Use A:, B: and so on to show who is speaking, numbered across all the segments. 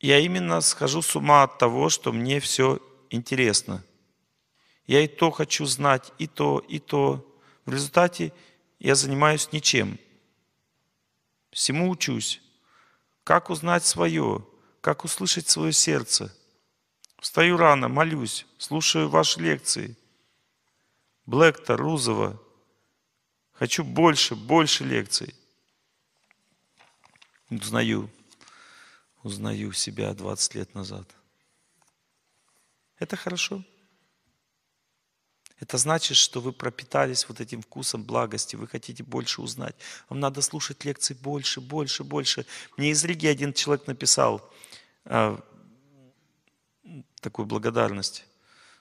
A: Я именно схожу с ума от того, что мне все интересно. Я и то хочу знать, и то, и то. В результате я занимаюсь ничем. Всему учусь. Как узнать свое? Как услышать свое сердце? Встаю рано, молюсь, слушаю ваши лекции. Блэкта, Рузова. Хочу больше, больше лекций. Узнаю узнаю себя 20 лет назад. Это хорошо. Это значит, что вы пропитались вот этим вкусом благости, вы хотите больше узнать. Вам надо слушать лекции больше, больше, больше. Мне из Риги один человек написал э, такую благодарность.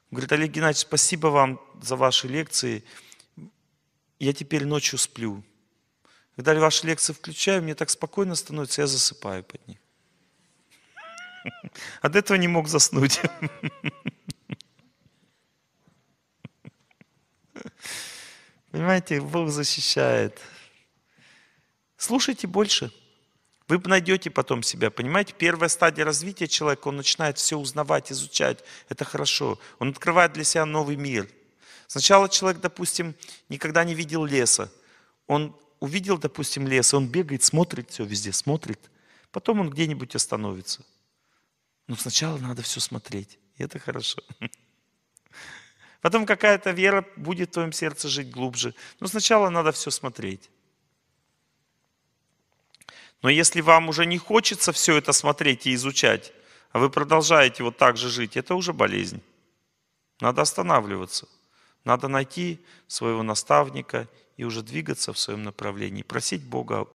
A: Он говорит, Олег Геннадьевич, спасибо вам за ваши лекции. Я теперь ночью сплю. Когда ваши лекции включаю, мне так спокойно становится, я засыпаю под них. От этого не мог заснуть. Понимаете, Бог защищает. Слушайте больше. Вы найдете потом себя, понимаете? Первая стадия развития человека, он начинает все узнавать, изучать. Это хорошо. Он открывает для себя новый мир. Сначала человек, допустим, никогда не видел леса. Он увидел, допустим, лес, он бегает, смотрит все везде, смотрит. Потом он где-нибудь остановится. Но «Ну, сначала надо все смотреть, и это хорошо. Потом какая-то вера будет в твоем сердце жить глубже. Но ну, сначала надо все смотреть. Но если вам уже не хочется все это смотреть и изучать, а вы продолжаете вот так же жить, это уже болезнь. Надо останавливаться. Надо найти своего наставника и уже двигаться в своем направлении, просить Бога